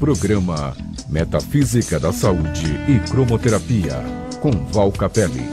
Programa Metafísica da Saúde e Cromoterapia, com Val Capelli.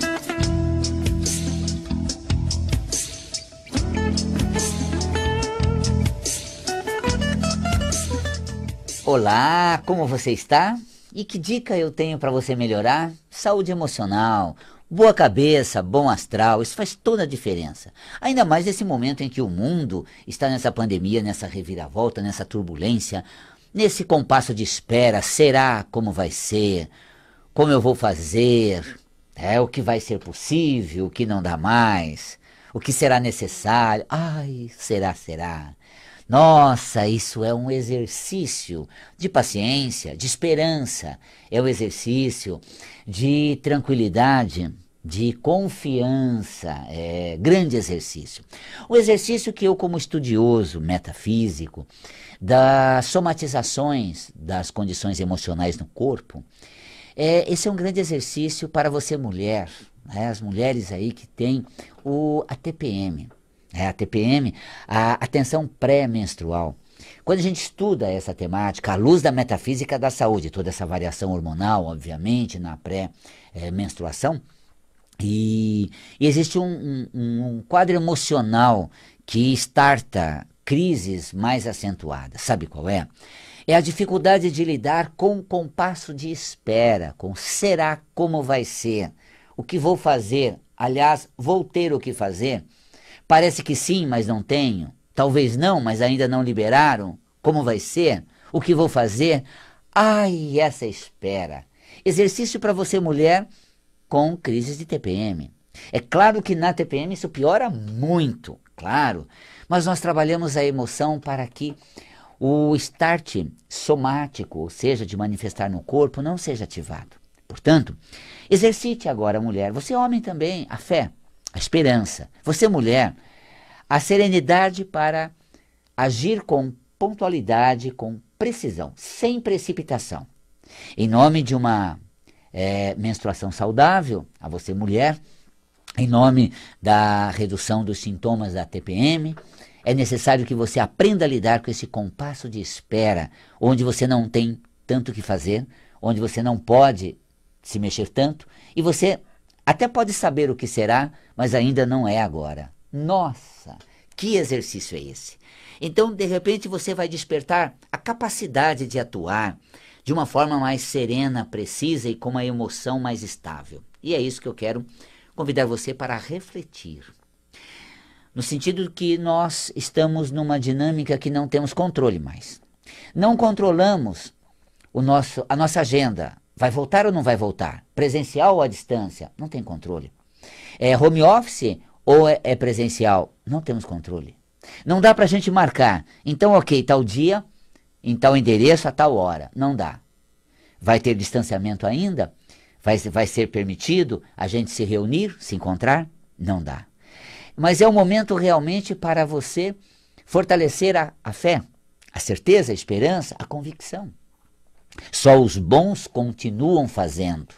Olá, como você está? E que dica eu tenho para você melhorar? Saúde emocional, Boa cabeça, bom astral, isso faz toda a diferença. Ainda mais nesse momento em que o mundo está nessa pandemia, nessa reviravolta, nessa turbulência, Nesse compasso de espera, será como vai ser? Como eu vou fazer? É o que vai ser possível, o que não dá mais, o que será necessário. Ai, será, será. Nossa, isso é um exercício de paciência, de esperança, é um exercício de tranquilidade de confiança, é, grande exercício. O exercício que eu, como estudioso metafísico das somatizações das condições emocionais no corpo, é, esse é um grande exercício para você mulher, né? as mulheres aí que tem o a TPM, é, né, a TPM, a atenção pré-menstrual. Quando a gente estuda essa temática, à luz da metafísica da saúde, toda essa variação hormonal, obviamente, na pré-menstruação, eh, e, e existe um, um, um quadro emocional que starta crises mais acentuadas. Sabe qual é? É a dificuldade de lidar com o compasso de espera, com será como vai ser, o que vou fazer, aliás, vou ter o que fazer. Parece que sim, mas não tenho. Talvez não, mas ainda não liberaram. Como vai ser? O que vou fazer? Ai, essa espera. Exercício para você, mulher, com crises de TPM. É claro que na TPM isso piora muito, claro, mas nós trabalhamos a emoção para que o start somático, ou seja, de manifestar no corpo, não seja ativado. Portanto, exercite agora, mulher, você homem também, a fé, a esperança. Você mulher, a serenidade para agir com pontualidade, com precisão, sem precipitação. Em nome de uma é, menstruação saudável, a você mulher, em nome da redução dos sintomas da TPM. É necessário que você aprenda a lidar com esse compasso de espera, onde você não tem tanto que fazer, onde você não pode se mexer tanto e você até pode saber o que será, mas ainda não é agora. Nossa, que exercício é esse? Então, de repente, você vai despertar a capacidade de atuar, de uma forma mais serena, precisa e com uma emoção mais estável. E é isso que eu quero convidar você para refletir. No sentido que nós estamos numa dinâmica que não temos controle mais. Não controlamos o nosso, a nossa agenda. Vai voltar ou não vai voltar? Presencial ou à distância? Não tem controle. É home office ou é, é presencial? Não temos controle. Não dá para a gente marcar. Então, ok, tal dia então endereço a tal hora. Não dá. Vai ter distanciamento ainda? Vai, vai ser permitido a gente se reunir, se encontrar? Não dá. Mas é o um momento realmente para você fortalecer a, a fé, a certeza, a esperança, a convicção. Só os bons continuam fazendo.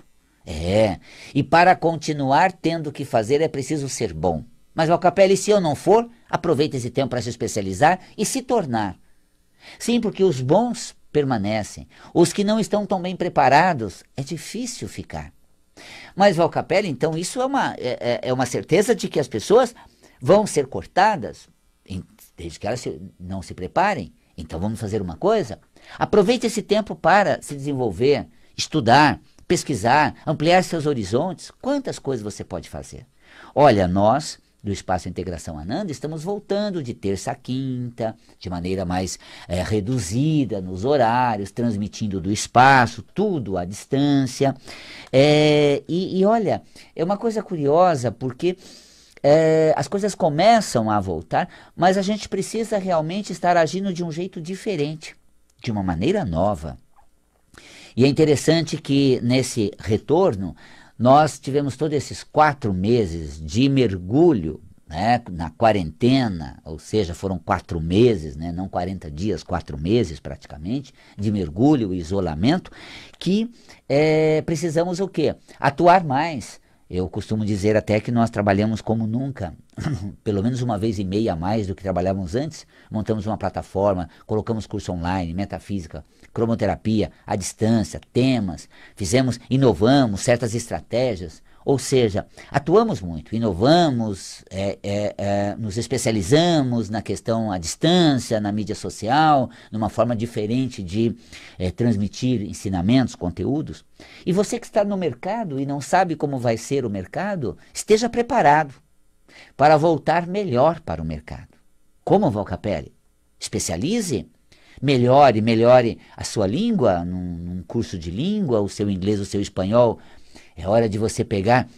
É, e para continuar tendo que fazer é preciso ser bom. Mas, Valcapelli, se eu não for, aproveite esse tempo para se especializar e se tornar Sim, porque os bons permanecem. Os que não estão tão bem preparados, é difícil ficar. Mas Valcapelli, então, isso é uma, é, é, é uma certeza de que as pessoas vão ser cortadas, desde que elas não se preparem. Então vamos fazer uma coisa? Aproveite esse tempo para se desenvolver, estudar, pesquisar, ampliar seus horizontes. Quantas coisas você pode fazer? Olha, nós do Espaço Integração Ananda, estamos voltando de terça a quinta, de maneira mais é, reduzida nos horários, transmitindo do espaço, tudo à distância. É, e, e, olha, é uma coisa curiosa, porque é, as coisas começam a voltar, mas a gente precisa realmente estar agindo de um jeito diferente, de uma maneira nova. E é interessante que nesse retorno nós tivemos todos esses quatro meses de mergulho né, na quarentena, ou seja, foram quatro meses, né, não 40 dias, quatro meses praticamente, de mergulho e isolamento, que é, precisamos o quê? Atuar mais eu costumo dizer até que nós trabalhamos como nunca, pelo menos uma vez e meia a mais do que trabalhávamos antes. Montamos uma plataforma, colocamos curso online, metafísica, cromoterapia, à distância, temas, fizemos, inovamos certas estratégias. Ou seja, atuamos muito, inovamos, é, é, é, nos especializamos na questão à distância, na mídia social, numa forma diferente de é, transmitir ensinamentos, conteúdos. E você que está no mercado e não sabe como vai ser o mercado, esteja preparado para voltar melhor para o mercado. Como, Valcapelli? Especialize, melhore, melhore a sua língua, num, num curso de língua, o seu inglês, o seu espanhol, é hora de você pegar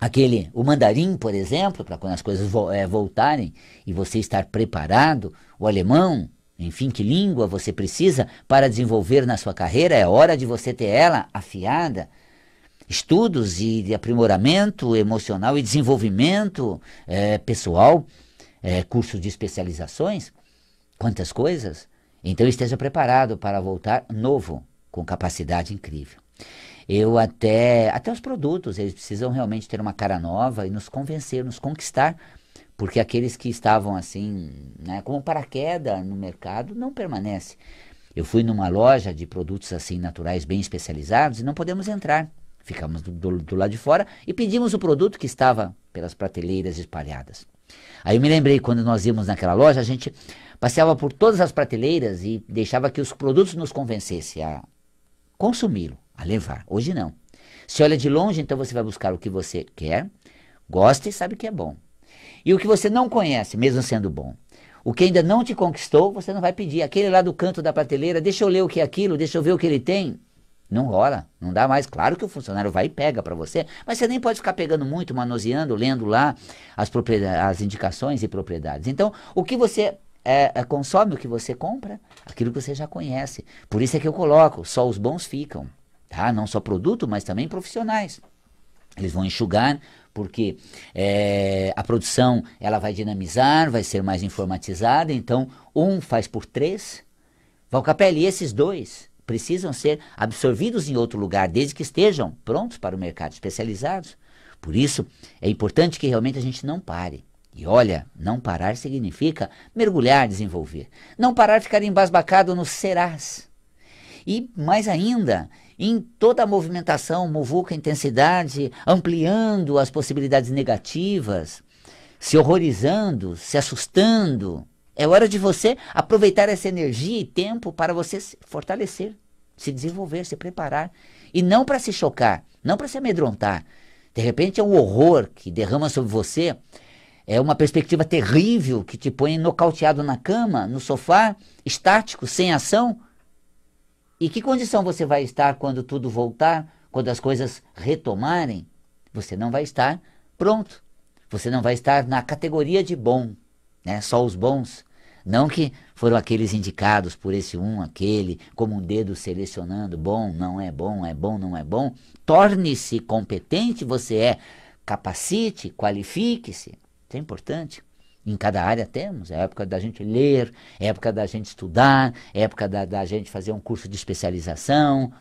aquele o mandarim, por exemplo, para quando as coisas vo é, voltarem e você estar preparado, o alemão, enfim, que língua você precisa para desenvolver na sua carreira, é hora de você ter ela afiada. Estudos e de aprimoramento emocional e desenvolvimento é, pessoal, é, curso de especializações, quantas coisas. Então esteja preparado para voltar novo, com capacidade incrível eu até até os produtos eles precisam realmente ter uma cara nova e nos convencer, nos conquistar, porque aqueles que estavam assim, né, como paraquedas no mercado não permanece. Eu fui numa loja de produtos assim naturais bem especializados e não podemos entrar. Ficamos do, do, do lado de fora e pedimos o produto que estava pelas prateleiras espalhadas. Aí eu me lembrei quando nós íamos naquela loja, a gente passeava por todas as prateleiras e deixava que os produtos nos convencessem a consumi-lo a levar. Hoje não. Se olha de longe, então você vai buscar o que você quer, gosta e sabe que é bom. E o que você não conhece, mesmo sendo bom. O que ainda não te conquistou, você não vai pedir. Aquele lá do canto da prateleira, deixa eu ler o que é aquilo, deixa eu ver o que ele tem. Não rola, não dá mais. Claro que o funcionário vai e pega para você, mas você nem pode ficar pegando muito, manuseando, lendo lá as, as indicações e propriedades. Então, o que você é, é, consome, o que você compra, aquilo que você já conhece. Por isso é que eu coloco, só os bons ficam tá? não só produto, mas também profissionais. Eles vão enxugar porque é, a produção ela vai dinamizar, vai ser mais informatizada, então um faz por três. Valcapelli, esses dois precisam ser absorvidos em outro lugar, desde que estejam prontos para o mercado, especializados. Por isso, é importante que realmente a gente não pare. E olha, não parar significa mergulhar, desenvolver. Não parar, ficar embasbacado no serás. E mais ainda, em toda a movimentação, muvuca, intensidade, ampliando as possibilidades negativas, se horrorizando, se assustando. É hora de você aproveitar essa energia e tempo para você se fortalecer, se desenvolver, se preparar. E não para se chocar, não para se amedrontar. De repente é um horror que derrama sobre você, é uma perspectiva terrível que te põe nocauteado na cama, no sofá, estático, sem ação. E que condição você vai estar quando tudo voltar, quando as coisas retomarem? Você não vai estar pronto. Você não vai estar na categoria de bom, né? Só os bons. Não que foram aqueles indicados por esse um, aquele, como um dedo selecionando bom, não é bom, é bom, não é bom. Torne-se competente, você é. Capacite, qualifique-se. Isso é importante em cada área temos. É época da gente ler, é época da gente estudar, é época da, da gente fazer um curso de especialização.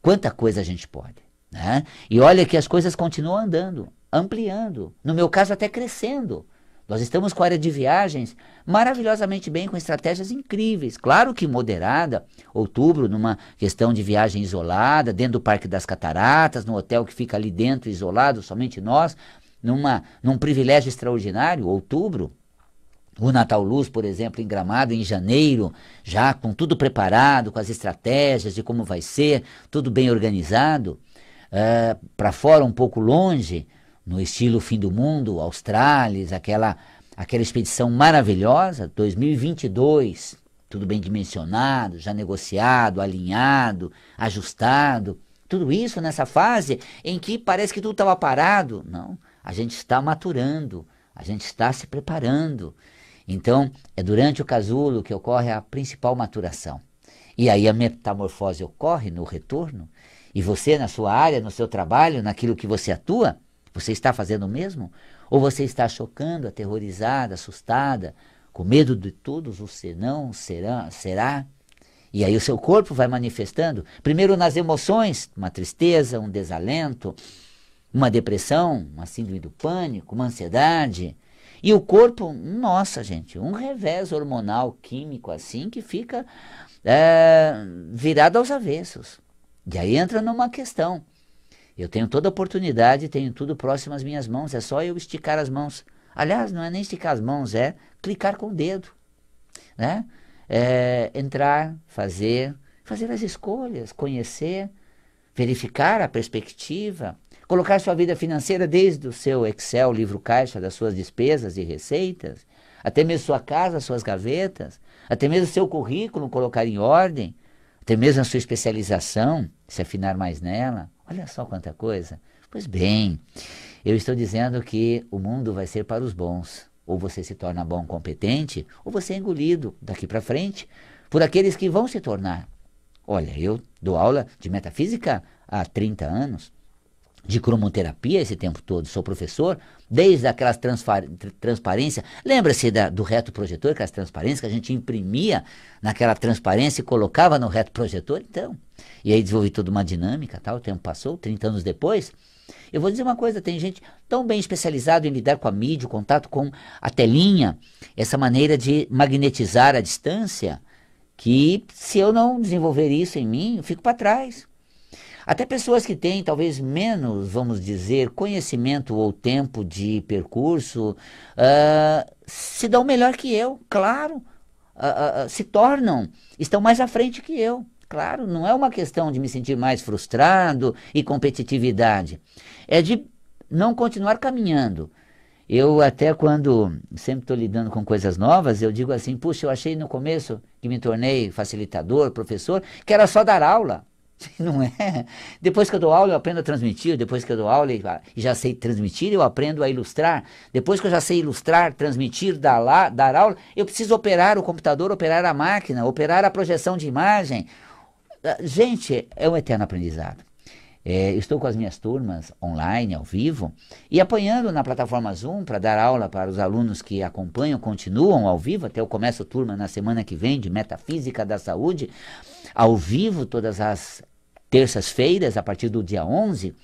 Quanta coisa a gente pode. Né? E olha que as coisas continuam andando, ampliando, no meu caso até crescendo. Nós estamos com a área de viagens maravilhosamente bem, com estratégias incríveis. Claro que moderada, outubro, numa questão de viagem isolada, dentro do Parque das Cataratas, no hotel que fica ali dentro, isolado, somente nós, numa, num privilégio extraordinário, outubro, o Natal Luz, por exemplo, em Gramado, em janeiro, já com tudo preparado, com as estratégias de como vai ser, tudo bem organizado. Uh, eh, para fora, um pouco longe, no estilo fim do mundo, Australis, aquela, aquela expedição maravilhosa, 2022, tudo bem dimensionado, já negociado, alinhado, ajustado. Tudo isso nessa fase em que parece que tudo estava parado. Não, a gente está maturando, a gente está se preparando. Então, é durante o casulo que ocorre a principal maturação. E aí a metamorfose ocorre no retorno, e você, na sua área, no seu trabalho, naquilo que você atua, você está fazendo o mesmo? Ou você está chocando, aterrorizada, assustada, com medo de todos os senão, será, será? E aí o seu corpo vai manifestando, primeiro nas emoções, uma tristeza, um desalento, uma depressão, uma síndrome do pânico, uma ansiedade, e o corpo, nossa gente, um revés hormonal, químico assim, que fica é, virado aos avessos. E aí entra numa questão. Eu tenho toda a oportunidade, tenho tudo próximo às minhas mãos, é só eu esticar as mãos. Aliás, não é nem esticar as mãos, é clicar com o dedo. Né? É, entrar, fazer, fazer as escolhas, conhecer, verificar a perspectiva, Colocar sua vida financeira desde o seu Excel, livro caixa, das suas despesas e receitas, até mesmo sua casa, suas gavetas, até mesmo seu currículo colocar em ordem, até mesmo a sua especialização, se afinar mais nela. Olha só quanta coisa. Pois bem, eu estou dizendo que o mundo vai ser para os bons. Ou você se torna bom, competente, ou você é engolido daqui para frente por aqueles que vão se tornar. Olha, eu dou aula de metafísica há 30 anos de cromoterapia esse tempo todo, sou professor, desde aquelas transparências. Lembra-se do reto projetor, aquelas transparências que a gente imprimia naquela transparência e colocava no reto projetor? Então. E aí desenvolvi toda uma dinâmica, tal, tá? o tempo passou, 30 anos depois. Eu vou dizer uma coisa, tem gente tão bem especializada em lidar com a mídia, o contato com a telinha, essa maneira de magnetizar a distância, que se eu não desenvolver isso em mim, eu fico para trás. Até pessoas que têm talvez menos, vamos dizer, conhecimento ou tempo de percurso, uh, se dão melhor que eu, claro, uh, uh, se tornam, estão mais à frente que eu. Claro, não é uma questão de me sentir mais frustrado e competitividade. É de não continuar caminhando. Eu até quando sempre estou lidando com coisas novas, eu digo assim, puxa, eu achei no começo que me tornei facilitador, professor, que era só dar aula. Não é? Depois que eu dou aula, eu aprendo a transmitir. Depois que eu dou aula e já sei transmitir, eu aprendo a ilustrar. Depois que eu já sei ilustrar, transmitir, dar, lá, dar aula, eu preciso operar o computador, operar a máquina, operar a projeção de imagem. Ah, gente, é um eterno aprendizado. É, estou com as minhas turmas online, ao vivo, e apanhando na plataforma Zoom para dar aula para os alunos que acompanham, continuam ao vivo, até eu começo turma na semana que vem de Metafísica da Saúde, ao vivo todas as terças-feiras, a partir do dia 11,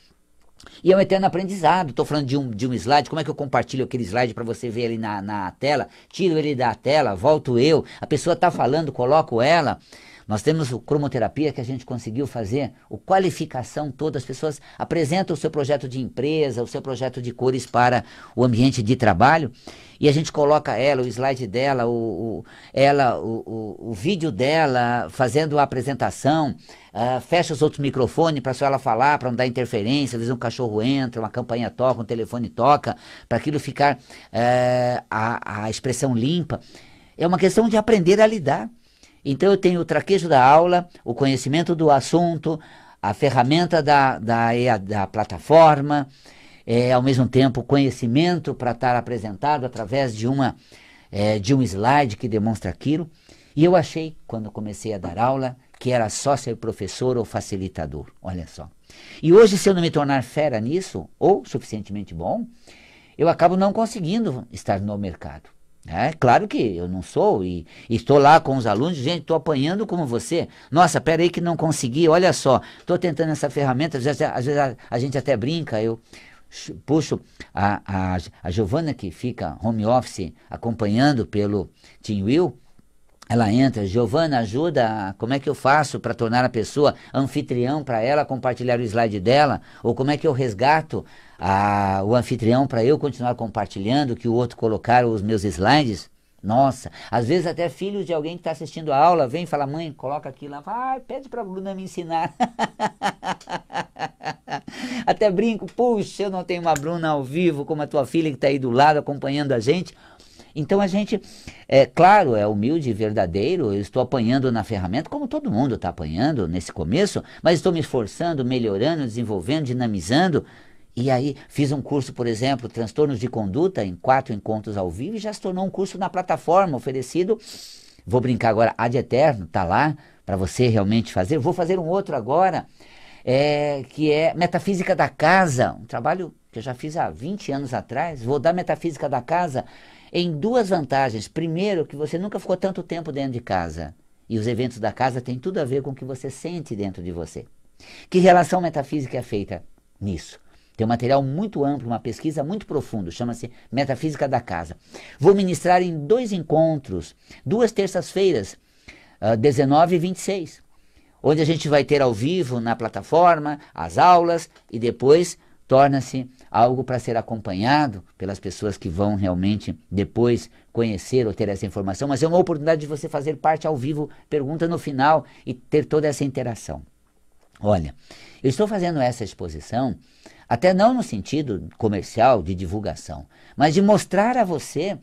e é um eterno aprendizado. Estou falando de um, de um slide. Como é que eu compartilho aquele slide para você ver ali na, na tela? Tiro ele da tela, volto eu. A pessoa está falando, coloco ela. Nós temos o cromoterapia que a gente conseguiu fazer, o qualificação toda, as pessoas apresentam o seu projeto de empresa, o seu projeto de cores para o ambiente de trabalho, e a gente coloca ela, o slide dela, o, o ela, o, o, o, vídeo dela, fazendo a apresentação, uh, fecha os outros microfones para só ela falar, para não dar interferência, às vezes um cachorro entra, uma campanha toca, um telefone toca, para aquilo ficar uh, a, a expressão limpa. É uma questão de aprender a lidar. Então eu tenho o traquejo da aula, o conhecimento do assunto, a ferramenta da, da, da plataforma, é, ao mesmo tempo conhecimento para estar apresentado através de, uma, é, de um slide que demonstra aquilo. E eu achei, quando comecei a dar aula, que era só ser professor ou facilitador. Olha só. E hoje, se eu não me tornar fera nisso, ou suficientemente bom, eu acabo não conseguindo estar no mercado. É, claro que eu não sou e estou lá com os alunos, gente, estou apanhando como você. Nossa, peraí que não consegui, olha só, estou tentando essa ferramenta, às vezes, às vezes a, a, gente até brinca, eu puxo a, a, a Giovana que fica home office acompanhando pelo TeamWill, ela entra, Giovana, ajuda, como é que eu faço para tornar a pessoa anfitrião para ela compartilhar o slide dela? Ou como é que eu resgato a, o anfitrião para eu continuar compartilhando, que o outro colocar os meus slides? Nossa, às vezes até filhos de alguém que está assistindo a aula vem e fala, mãe, coloca aqui lá, pede para a Bruna me ensinar. até brinco, puxa, eu não tenho uma Bruna ao vivo como a tua filha que está aí do lado acompanhando a gente. Então a gente, é claro, é humilde e verdadeiro, eu estou apanhando na ferramenta, como todo mundo está apanhando nesse começo, mas estou me esforçando, melhorando, desenvolvendo, dinamizando. E aí fiz um curso, por exemplo, transtornos de conduta em quatro encontros ao vivo e já se tornou um curso na plataforma oferecido. Vou brincar agora, ad eterno, tá lá para você realmente fazer. Vou fazer um outro agora, é, que é metafísica da casa, um trabalho que eu já fiz há 20 anos atrás. Vou dar metafísica da casa em duas vantagens. Primeiro, que você nunca ficou tanto tempo dentro de casa. E os eventos da casa têm tudo a ver com o que você sente dentro de você. Que relação metafísica é feita nisso? Tem um material muito amplo, uma pesquisa muito profunda, chama-se Metafísica da Casa. Vou ministrar em dois encontros, duas terças-feiras, 19 ah, e 26, onde a gente vai ter ao vivo na plataforma as aulas e depois torna-se algo para ser acompanhado pelas pessoas que vão realmente depois conhecer ou ter essa informação, mas é uma oportunidade de você fazer parte ao vivo, pergunta no final e ter toda essa interação. Olha, eu estou fazendo essa exposição até não no sentido comercial de divulgação, mas de mostrar a você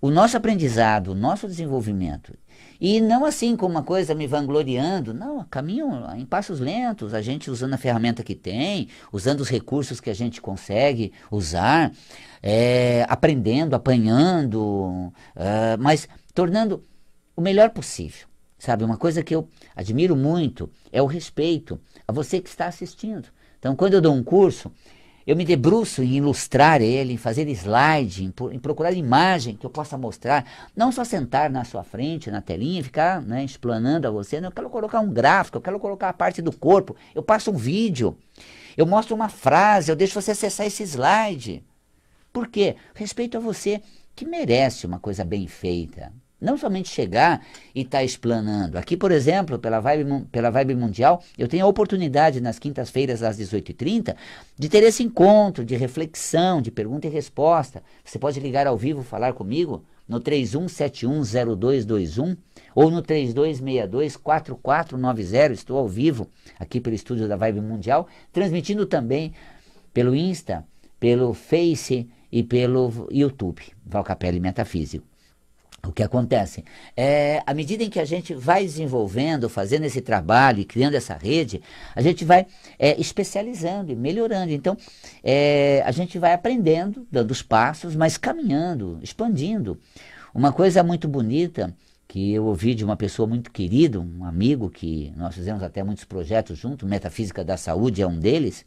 o nosso aprendizado, o nosso desenvolvimento e não assim com uma coisa me vangloriando, não, caminho em passos lentos, a gente usando a ferramenta que tem, usando os recursos que a gente consegue usar, é, aprendendo, apanhando, é, mas tornando o melhor possível. Sabe, uma coisa que eu admiro muito é o respeito a você que está assistindo. Então, quando eu dou um curso, eu me debruço em ilustrar ele, em fazer slide, em, em, procurar imagem que eu possa mostrar. Não só sentar na sua frente, na telinha, ficar né, explanando a você. Não, eu quero colocar um gráfico, eu quero colocar a parte do corpo. Eu passo um vídeo, eu mostro uma frase, eu deixo você acessar esse slide. Por quê? Respeito a você que merece uma coisa bem feita não somente chegar e estar tá explanando. Aqui, por exemplo, pela Vibe, pela Vibe Mundial, eu tenho a oportunidade nas quintas-feiras às 18h30 de ter esse encontro de reflexão, de pergunta e resposta. Você pode ligar ao vivo, falar comigo no 31710221 ou no 32624490. Estou ao vivo aqui pelo estúdio da Vibe Mundial, transmitindo também pelo Insta, pelo Face e pelo YouTube, Valcapelli Metafísico. O que acontece? É, à medida em que a gente vai desenvolvendo, fazendo esse trabalho e criando essa rede, a gente vai é, especializando e melhorando. Então, é, a gente vai aprendendo, dando os passos, mas caminhando, expandindo. Uma coisa muito bonita que eu ouvi de uma pessoa muito querida, um amigo que nós fizemos até muitos projetos juntos, Metafísica da Saúde é um deles,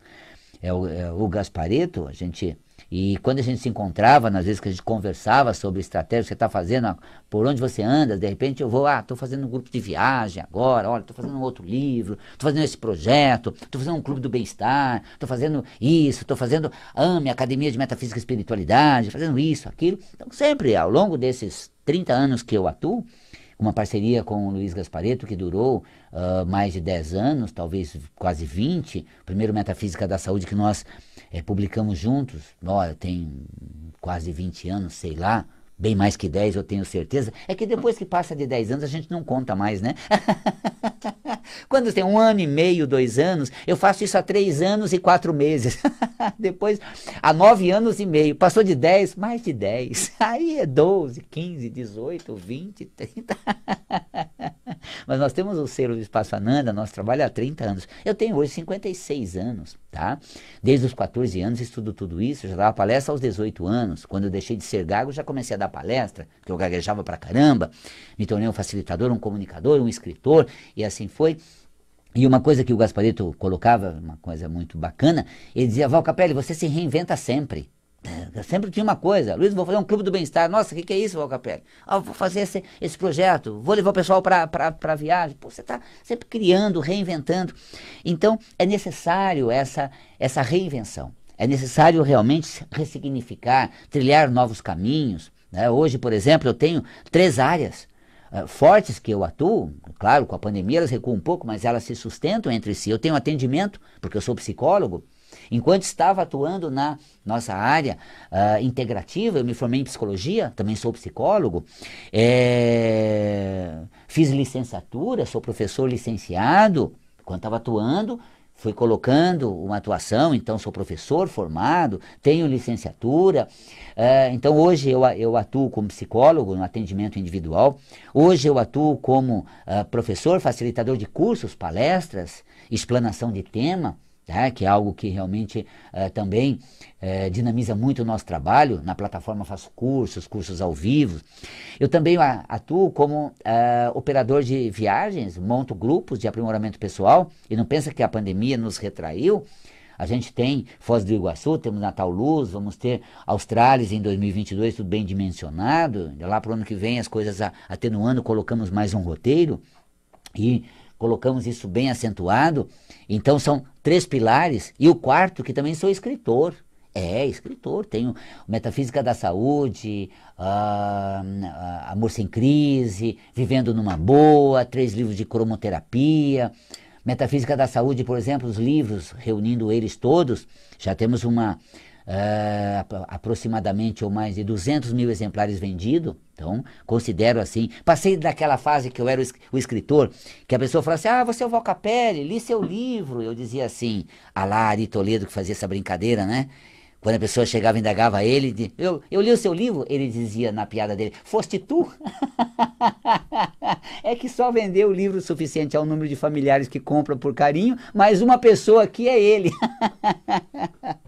é o, é o Gaspareto, a gente e quando a gente se encontrava, nas vezes que a gente conversava sobre estratégia, que você está fazendo, por onde você anda, de repente eu vou, ah, estou fazendo um grupo de viagem agora, olha, estou fazendo um outro livro, estou fazendo esse projeto, estou fazendo um clube do bem-estar, estou fazendo isso, estou fazendo AME, Academia de Metafísica e Espiritualidade, fazendo isso, aquilo. Então, sempre, ao longo desses 30 anos que eu atuo, uma parceria com o Luiz Gaspareto que durou uh, mais de 10 anos, talvez quase 20, primeiro Metafísica da Saúde que nós é, publicamos juntos, olha, tem quase 20 anos, sei lá, bem mais que 10 eu tenho certeza, é que depois que passa de 10 anos a gente não conta mais, né? Quando tem um ano e meio, dois anos, eu faço isso há três anos e quatro meses. Depois, há nove anos e meio. Passou de dez, mais de dez. Aí é doze, quinze, dezoito, vinte, trinta. Mas nós temos o selo Ananda, nosso trabalho há 30 anos. Eu tenho hoje 56 anos, tá? Desde os 14 anos estudo tudo isso, já dava palestra aos 18 anos. Quando eu deixei de ser gago, já comecei a dar palestra, que eu gaguejava pra caramba. Me tornei um facilitador, um comunicador, um escritor, e assim foi. E uma coisa que o Gasparito colocava, uma coisa muito bacana, ele dizia, Val Capelli, você se reinventa sempre. É, sempre tinha uma coisa, Luiz, vou fazer um clube do bem-estar. Nossa, o que, que, é isso, Valcapelli? Ah, vou fazer esse, esse projeto, vou levar o pessoal para viagem. Pô, você está sempre criando, reinventando. Então, é necessário essa, essa reinvenção. É necessário realmente ressignificar, trilhar novos caminhos. Né? Hoje, por exemplo, eu tenho três áreas uh, fortes que eu atuo. Claro, com a pandemia elas recuam um pouco, mas elas se sustentam entre si. Eu tenho atendimento, porque eu sou psicólogo. Enquanto estava atuando na nossa área uh, integrativa, eu me formei em psicologia, também sou psicólogo, é, fiz licenciatura, sou professor licenciado. Quando estava atuando, fui colocando uma atuação, então sou professor formado, tenho licenciatura, uh, então hoje eu, eu atuo como psicólogo no atendimento individual, hoje eu atuo como uh, professor, facilitador de cursos, palestras, explanação de tema, né, que é algo que realmente eh, também eh, dinamiza muito o nosso trabalho. Na plataforma faço cursos, cursos ao vivo. Eu também atuo como eh, operador de viagens, monto grupos de aprimoramento pessoal. E não pensa que a pandemia nos retraiu? A gente tem Foz do Iguaçu, temos Natal Luz, vamos ter Austrália em 2022, tudo bem dimensionado. Lá para o ano que vem as coisas atenuando, colocamos mais um roteiro. E colocamos isso bem acentuado. Então são três pilares e o quarto que também sou escritor. É, escritor, tenho Metafísica da Saúde, uh, Amor Sem Crise, Vivendo Numa Boa, três livros de cromoterapia, Metafísica da Saúde, por exemplo, os livros, reunindo eles todos, já temos uma, uh, aproximadamente ou mais de 200 mil exemplares vendidos. Então, considero assim. Passei daquela fase que eu era o escritor, que a pessoa falasse, assim, ah, você é o Valcapelli, li seu livro. Eu dizia assim, a Lari Toledo que fazia essa brincadeira, né? Quando a pessoa chegava e indagava ele, eu, eu li o seu livro, ele dizia na piada dele, foste tu? é que só vendeu o livro suficiente ao número de familiares que compram por carinho, mas uma pessoa que é ele.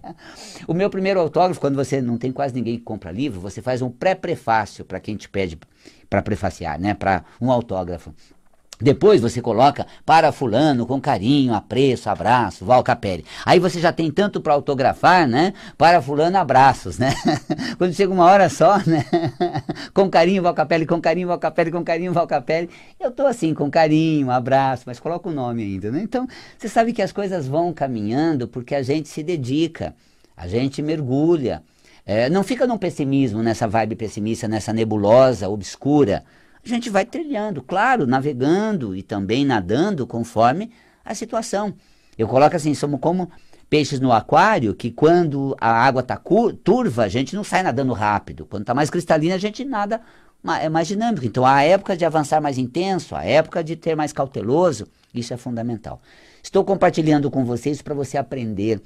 O meu primeiro autógrafo, quando você não tem quase ninguém que compra livro, você faz um pré-prefácio para quem te pede para prefaciar, né? Para um autógrafo. Depois você coloca para fulano com carinho, apreço, abraço, Val Capelli. Aí você já tem tanto para autografar, né? Para fulano, abraços, né? Quando chega uma hora só, né? com carinho, Val Capelli, com carinho, Val Capelli, com carinho, Val Capelli. Eu tô assim, com carinho, abraço, mas coloca o nome ainda, né? Então, você sabe que as coisas vão caminhando porque a gente se dedica. A gente mergulha. É, não fica num pessimismo, nessa vibe pessimista, nessa nebulosa, obscura. A gente vai trilhando, claro, navegando e também nadando conforme a situação. Eu coloco assim, somos como peixes no aquário, que quando a água está turva, a gente não sai nadando rápido. Quando está mais cristalina, a gente nada é mais dinâmico. Então, há época de avançar mais intenso, há época de ter mais cauteloso, isso é fundamental. Estou compartilhando com vocês para você aprender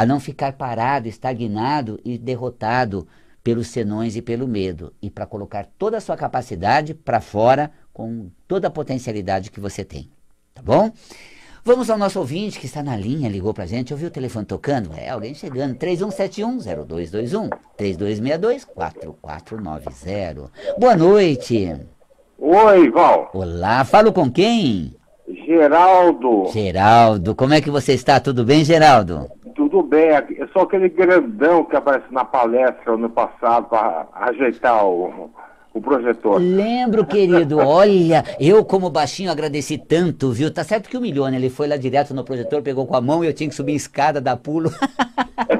a não ficar parado, estagnado e derrotado pelos senões e pelo medo, e para colocar toda a sua capacidade para fora com toda a potencialidade que você tem, tá bom? Vamos ao nosso ouvinte que está na linha, ligou para a gente, ouviu o telefone tocando? É, alguém chegando, 3171-0221, 3262-4490. Boa noite. Oi, Val. Olá, falo com quem? Geraldo. Geraldo, como é que você está? Tudo bem, Geraldo? do Beck, é só aquele grandão que aparece na palestra ano passado para ajeitar o, o projetor. Lembro, querido. Olha, eu como baixinho agradeci tanto, viu? Tá certo que o né? Ele foi lá direto no projetor, pegou com a mão e eu tinha que subir a escada, dar pulo.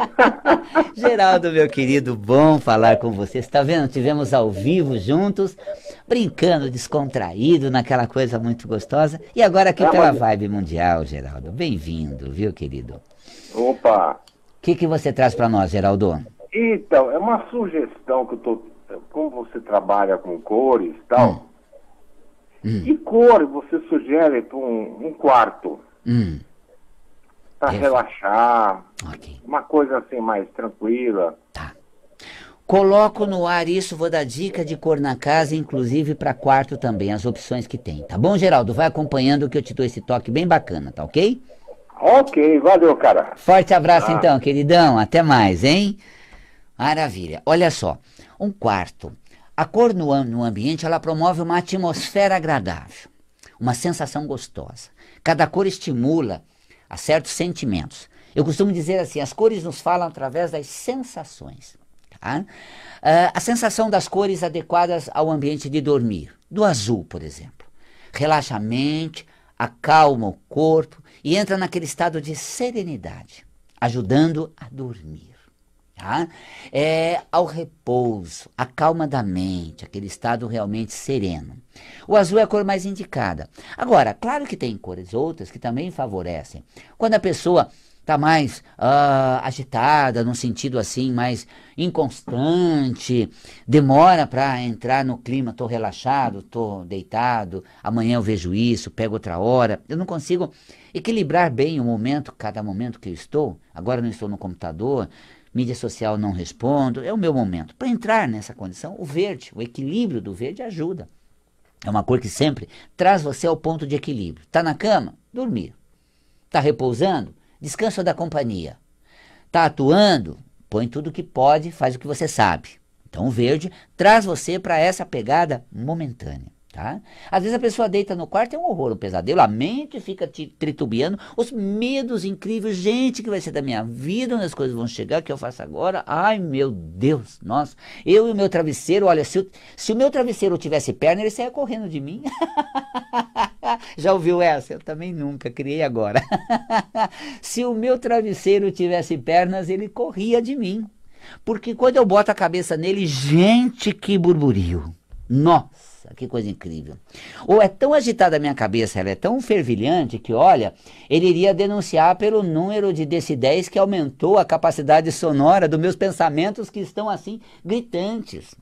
Geraldo, meu querido, bom falar com você. Está vendo? Tivemos ao vivo juntos, brincando, descontraído, naquela coisa muito gostosa. E agora aqui pela vibe mundial, Geraldo. Bem-vindo, viu, querido? Opa! O que, que você traz para nós, Geraldo? Então, é uma sugestão que eu tô. Como você trabalha com cores e tal, hum. que cor você sugere para um, um, quarto? Hum. Para relaxar, okay. uma coisa assim mais tranquila. Tá. Coloco no ar isso, vou dar dica de cor na casa, inclusive para quarto também, as opções que tem. Tá bom, Geraldo? Vai acompanhando que eu te dou esse toque bem bacana, tá ok? Ok, valeu, cara. Forte abraço ah. então, queridão. Até mais, hein? Maravilha. Olha só, um quarto. A cor no, no ambiente ela promove uma atmosfera agradável, uma sensação gostosa. Cada cor estimula a certos sentimentos. Eu costumo dizer assim: as cores nos falam através das sensações. Tá? Uh, a sensação das cores adequadas ao ambiente de dormir, do azul, por exemplo. Relaxa a mente, acalma o corpo e entra naquele estado de serenidade, ajudando a dormir. Tá? É ao repouso, à calma da mente, aquele estado realmente sereno. O azul é a cor mais indicada. Agora, claro que tem cores outras que também favorecem. Quando a pessoa está mais uh, agitada, num sentido assim mais inconstante, demora para entrar no clima, estou relaxado, estou deitado, amanhã eu vejo isso, pego outra hora, eu não consigo equilibrar bem o momento, cada momento que eu estou, agora não estou no computador, mídia social não respondo, é o meu momento. Para entrar nessa condição, o verde, o equilíbrio do verde ajuda. É uma cor que sempre traz você ao ponto de equilíbrio. Tá na cama? Dormir. Tá repousando? Descanso da companhia. Tá atuando? Põe tudo que pode, faz o que você sabe. Então o verde traz você para essa pegada momentânea. Tá? Às vezes a pessoa deita no quarto, é um horror, um pesadelo, a mente fica te os medos incríveis, gente, que vai ser da minha vida, onde as coisas vão chegar, que eu faço agora? Ai meu Deus, nossa, eu e o meu travesseiro, olha, se, eu, se o meu travesseiro tivesse perna, ele saia correndo de mim. Já ouviu essa? Eu também nunca, criei agora. se o meu travesseiro tivesse pernas, ele corria de mim. Porque quando eu boto a cabeça nele, gente, que burburio! Nossa! Que coisa incrível. Ou é tão agitada a minha cabeça, ela é tão fervilhante que, olha, ele iria denunciar pelo número de decibéis que aumentou a capacidade sonora dos meus pensamentos que estão assim gritantes.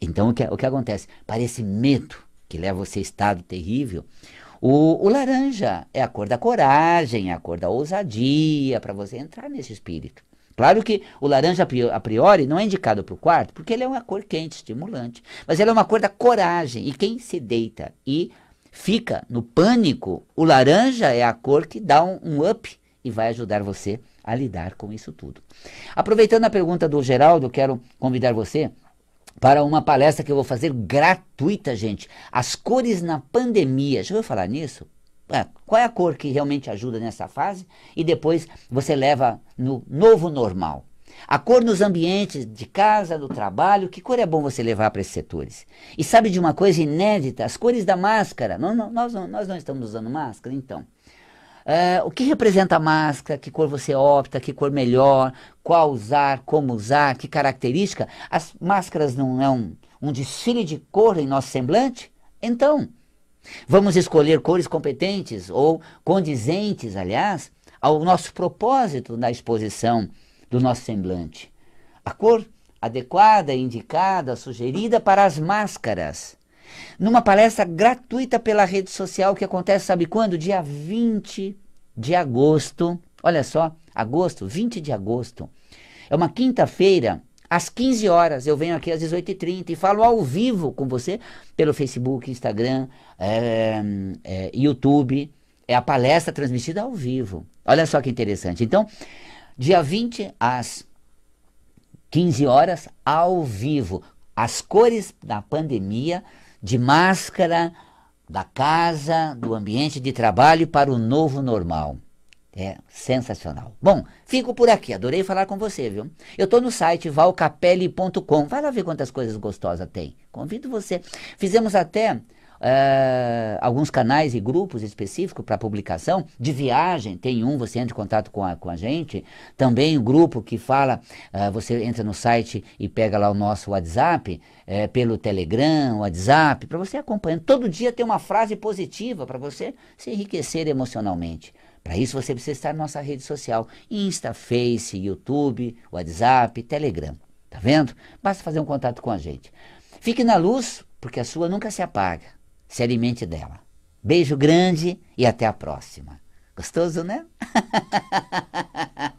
Então o que, é, o que acontece? Parece medo que leva você a estado terrível. O, o laranja é a cor da coragem, é a cor da ousadia para você entrar nesse espírito. Claro que o laranja a priori não é indicado para o quarto, porque ele é uma cor quente, estimulante. Mas ele é uma cor da coragem. E quem se deita e fica no pânico, o laranja é a cor que dá um, um up e vai ajudar você a lidar com isso tudo. Aproveitando a pergunta do Geraldo, quero convidar você para uma palestra que eu vou fazer gratuita, gente. As cores na pandemia. Já ouviu falar nisso? Ah, qual é a cor que realmente ajuda nessa fase e depois você leva no novo normal. A cor nos ambientes de casa, do trabalho, que cor é bom você levar para esses setores? E sabe de uma coisa inédita? As cores da máscara. Nós não, nós não, nós não estamos usando máscara, então. É, o que representa a máscara? Que cor você opta? Que cor melhor? Qual usar? Como usar? Que característica? As máscaras não é um, um desfile de cor em nosso semblante? Então, Vamos escolher cores competentes ou condizentes, aliás, ao nosso propósito na exposição do nosso semblante. A cor adequada, indicada, sugerida para as máscaras. Numa palestra gratuita pela rede social que acontece, sabe quando? Dia 20 de agosto. Olha só, agosto, 20 de agosto. É uma quinta-feira às 15 horas eu venho aqui às 18h30 e falo ao vivo com você pelo Facebook, Instagram, é, é, YouTube. É a palestra transmitida ao vivo. Olha só que interessante. Então, dia 20 às 15 horas, ao vivo. As cores da pandemia, de máscara, da casa, do ambiente de trabalho para o novo normal. É sensacional. Bom, fico por aqui. Adorei falar com você, viu? Eu tô no site valcapelli.com. Vai lá ver quantas coisas gostosas tem. Convido você. Fizemos até Uh, alguns canais e grupos específicos para publicação de viagem. Tem um, você entra em contato com a, com a gente. Também o um grupo que fala, uh, você entra no site e pega lá o nosso WhatsApp, uh, pelo Telegram, WhatsApp, para você acompanhando. Todo dia tem uma frase positiva para você se enriquecer emocionalmente. Para isso você precisa estar na nossa rede social: Insta, Face, YouTube, WhatsApp, Telegram. Tá vendo? Basta fazer um contato com a gente. Fique na luz, porque a sua nunca se apaga. Se alimente dela. Beijo grande e até a próxima. Gostoso, né?